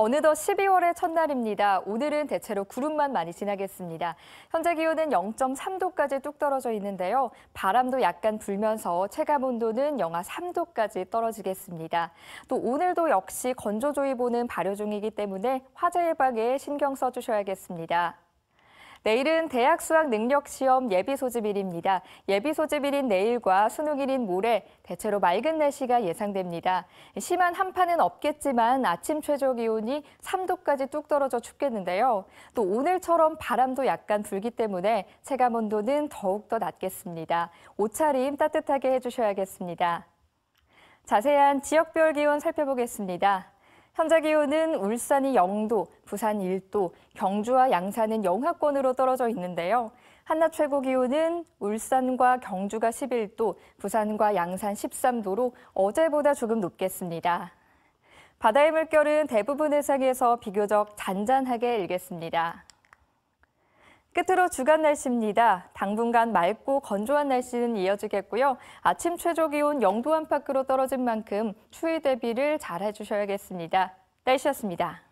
어느덧 12월의 첫날입니다. 오늘은 대체로 구름만 많이 지나겠습니다. 현재 기온은 0.3도까지 뚝 떨어져 있는데요. 바람도 약간 불면서 체감 온도는 영하 3도까지 떨어지겠습니다. 또 오늘도 역시 건조조의보는 발효 중이기 때문에 화재 예방에 신경 써주셔야겠습니다. 내일은 대학 수학 능력 시험 예비 소집일입니다. 예비 소집일인 내일과 수능일인 모레 대체로 맑은 날씨가 예상됩니다. 심한 한파는 없겠지만 아침 최저 기온이 3도까지 뚝 떨어져 춥겠는데요. 또 오늘처럼 바람도 약간 불기 때문에 체감 온도는 더욱 더 낮겠습니다. 옷차림 따뜻하게 해주셔야겠습니다. 자세한 지역별 기온 살펴보겠습니다. 현재 기온은 울산이 0도, 부산 1도, 경주와 양산은 영하권으로 떨어져 있는데요. 한낮 최고 기온은 울산과 경주가 11도, 부산과 양산 13도로 어제보다 조금 높겠습니다. 바다의 물결은 대부분 해상에서 비교적 잔잔하게 일겠습니다. 끝으로 주간 날씨입니다. 당분간 맑고 건조한 날씨는 이어지겠고요. 아침 최저 기온 0도 안팎으로 떨어진 만큼 추위 대비를 잘 해주셔야겠습니다. 날씨였습니다.